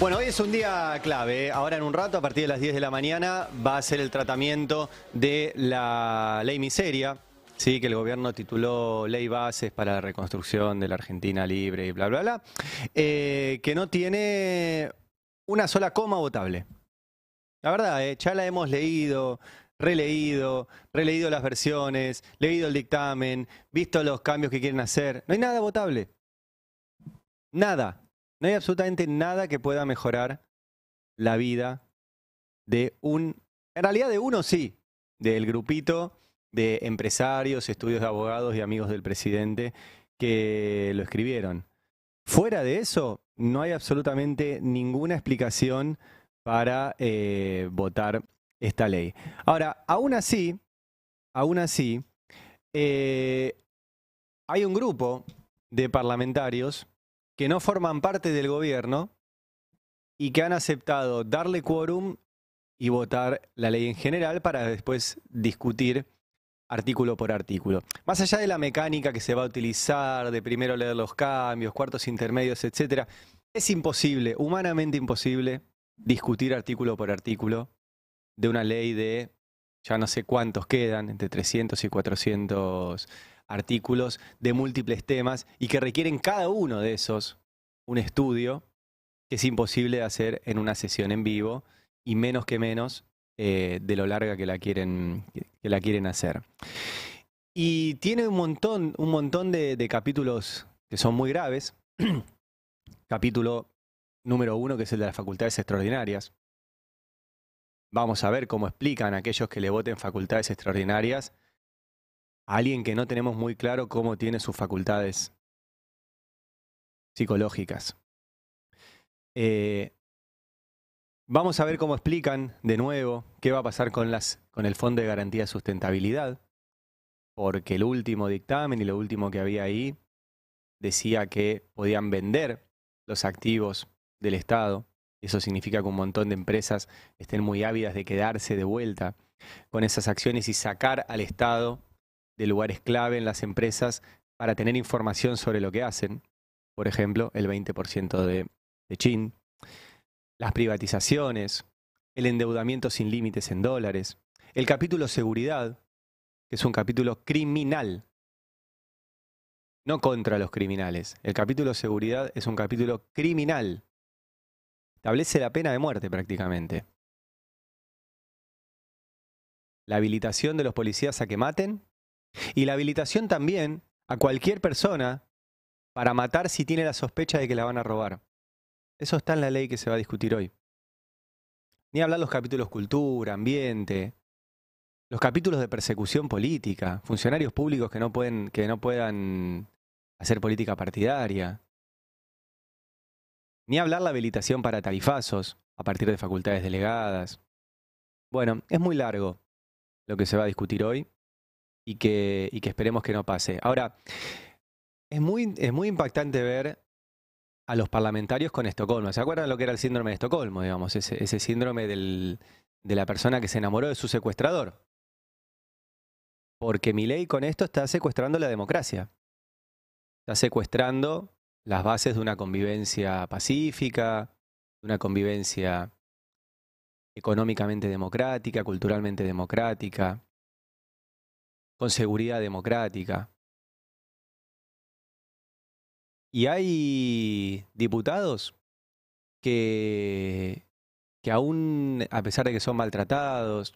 Bueno, hoy es un día clave. ¿eh? Ahora en un rato, a partir de las 10 de la mañana, va a ser el tratamiento de la ley miseria, Sí, que el gobierno tituló Ley Bases para la Reconstrucción de la Argentina Libre y bla, bla, bla, eh, que no tiene una sola coma votable. La verdad, ¿eh? ya la hemos leído, releído, releído las versiones, leído el dictamen, visto los cambios que quieren hacer. No hay nada votable. Nada. No hay absolutamente nada que pueda mejorar la vida de un, en realidad de uno sí, del grupito de empresarios, estudios de abogados y amigos del presidente que lo escribieron. Fuera de eso, no hay absolutamente ninguna explicación para eh, votar esta ley. Ahora, aún así, aún así, eh, hay un grupo de parlamentarios que no forman parte del gobierno y que han aceptado darle quórum y votar la ley en general para después discutir artículo por artículo. Más allá de la mecánica que se va a utilizar, de primero leer los cambios, cuartos intermedios, etc., es imposible, humanamente imposible, discutir artículo por artículo de una ley de ya no sé cuántos quedan, entre 300 y 400 artículos de múltiples temas y que requieren cada uno de esos un estudio que es imposible de hacer en una sesión en vivo y menos que menos eh, de lo larga que la quieren, que la quieren hacer. Y tiene un montón, un montón de, de capítulos que son muy graves. Capítulo número uno, que es el de las facultades extraordinarias. Vamos a ver cómo explican aquellos que le voten facultades extraordinarias alguien que no tenemos muy claro cómo tiene sus facultades psicológicas. Eh, vamos a ver cómo explican de nuevo qué va a pasar con, las, con el Fondo de Garantía de Sustentabilidad, porque el último dictamen y lo último que había ahí decía que podían vender los activos del Estado. Eso significa que un montón de empresas estén muy ávidas de quedarse de vuelta con esas acciones y sacar al Estado de lugares clave en las empresas para tener información sobre lo que hacen. Por ejemplo, el 20% de, Chin. Las privatizaciones, el endeudamiento sin límites en dólares, el capítulo seguridad, que es un capítulo criminal, no contra los criminales. El capítulo seguridad es un capítulo criminal. Establece la pena de muerte prácticamente. La habilitación de los policías a que maten y la habilitación también a cualquier persona para matar si tiene la sospecha de que la van a robar. Eso está en la ley que se va a discutir hoy. Ni hablar los capítulos cultura, ambiente, los capítulos de persecución política, funcionarios públicos que no, pueden, que no puedan hacer política partidaria. Ni hablar la habilitación para tarifazos a partir de facultades delegadas. Bueno, es muy largo lo que se va a discutir hoy y que, esperemos que no pase. Ahora, es muy, es muy impactante ver a los parlamentarios con Estocolmo. ¿Se acuerdan lo que era el síndrome de Estocolmo, digamos? Ese, síndrome de la persona que se enamoró de su secuestrador. Porque mi ley con esto está secuestrando la democracia. Está secuestrando las bases de una convivencia pacífica, de una convivencia económicamente democrática, culturalmente democrática con seguridad democrática. Y hay diputados que, que aún, a pesar de que son maltratados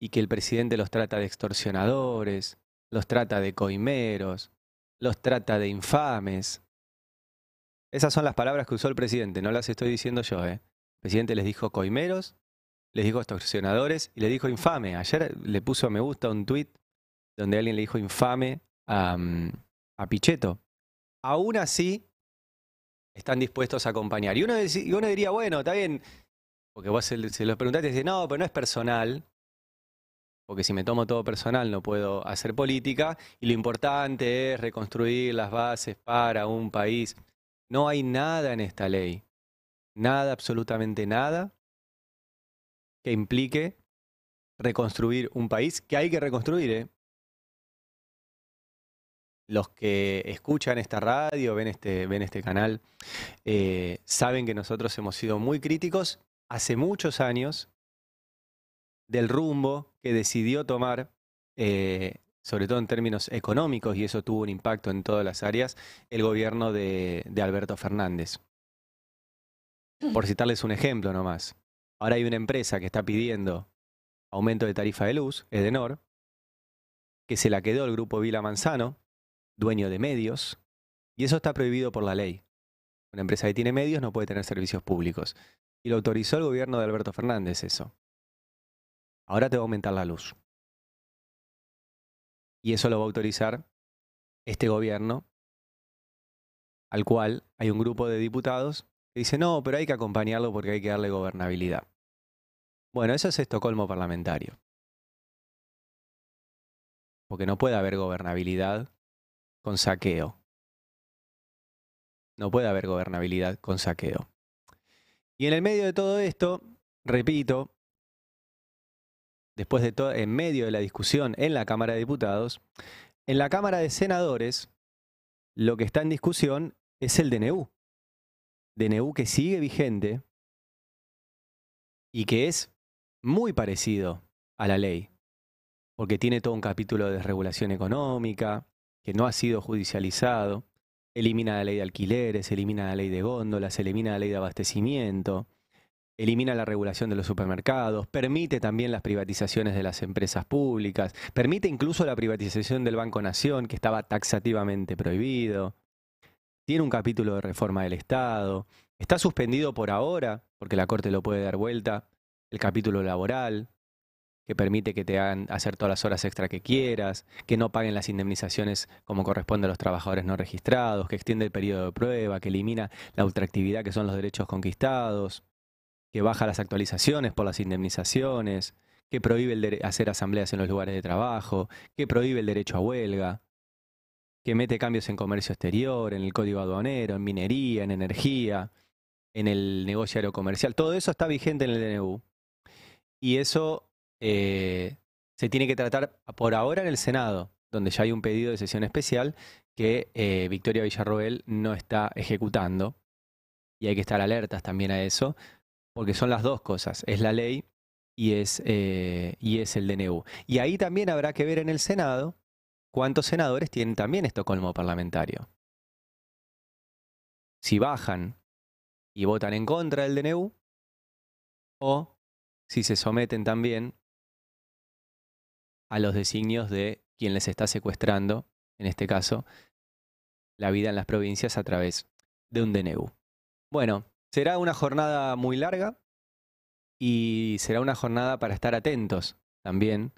y que el presidente los trata de extorsionadores, los trata de coimeros, los trata de infames, esas son las palabras que usó el presidente, no las estoy diciendo yo. ¿eh? El presidente les dijo coimeros, les dijo extorsionadores y les dijo infame. Ayer le puso a me gusta un tuit donde alguien le dijo infame mm, a, Pichetto. Aún así, están dispuestos a acompañar. Y uno, diría, bueno, está bien, porque vos se, los preguntaste y decís, no, pero no es personal, porque si me tomo todo personal no puedo hacer política, y lo importante es reconstruir las bases para un país. No hay nada en esta ley, nada, absolutamente nada, que implique reconstruir un país que hay que reconstruir, ¿eh? los que escuchan esta radio, ven este, ven este canal, eh, saben que nosotros hemos sido muy críticos hace muchos años del rumbo que decidió tomar, eh, sobre todo en términos económicos, y eso tuvo un impacto en todas las áreas, el gobierno de, de Alberto Fernández. Mm. Por citarles un ejemplo nomás. Ahora hay una empresa que está pidiendo aumento de tarifa de luz, Edenor, que se la quedó el grupo Vila Manzano, dueño de medios, y eso está prohibido por la ley. Una empresa que tiene medios no puede tener servicios públicos. Y lo autorizó el gobierno de Alberto Fernández eso. Ahora te va a aumentar la luz. Y eso lo va a autorizar este gobierno, al cual hay un grupo de diputados que dice, no, pero hay que acompañarlo porque hay que darle gobernabilidad. Bueno, eso es Estocolmo parlamentario. Porque no puede haber gobernabilidad con saqueo. No puede haber gobernabilidad con saqueo. Y en el medio de todo esto, repito, después de todo, en medio de la discusión en la Cámara de Diputados, en la Cámara de Senadores, lo que está en discusión es el DNU. DNU que sigue vigente y que es muy parecido a la ley, porque tiene todo un capítulo de regulación económica, que no ha sido judicializado, elimina la ley de alquileres, elimina la ley de góndolas, elimina la ley de abastecimiento, elimina la regulación de los supermercados, permite también las privatizaciones de las empresas públicas, permite incluso la privatización del Banco Nación, que estaba taxativamente prohibido, tiene un capítulo de reforma del Estado, está suspendido por ahora, porque la Corte lo puede dar vuelta, el capítulo laboral, que permite que te hagan hacer todas las horas extra que quieras, que no paguen las indemnizaciones como corresponde a los trabajadores no registrados, que extiende el periodo de prueba, que elimina la ultraactividad que son los derechos conquistados, que baja las actualizaciones por las indemnizaciones, que prohíbe hacer asambleas en los lugares de trabajo, que prohíbe el derecho a huelga, que mete cambios en comercio exterior, en el código aduanero, en minería, en energía, en el negocio aerocomercial. Todo eso está vigente en el DNU. Y eso eh, se tiene que tratar por ahora en el Senado, donde ya hay un pedido de sesión especial que eh, Victoria Villarroel no está ejecutando. Y hay que estar alertas también a eso, porque son las dos cosas, es la ley y es, eh, y es el DNU. Y ahí también habrá que ver en el Senado cuántos senadores tienen también Estocolmo parlamentario. Si bajan y votan en contra del DNU, o si se someten también a los designios de quien les está secuestrando, en este caso, la vida en las provincias a través de un DNU. Bueno, será una jornada muy larga y será una jornada para estar atentos también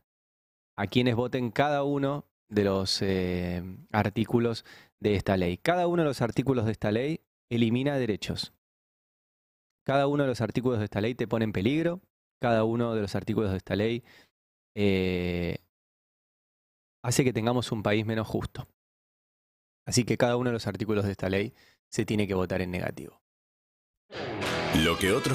a quienes voten cada uno de los eh, artículos de esta ley. Cada uno de los artículos de esta ley elimina derechos. Cada uno de los artículos de esta ley te pone en peligro. Cada uno de los artículos de esta ley eh, hace que tengamos un país menos justo. Así que cada uno de los artículos de esta ley se tiene que votar en negativo. Lo que otro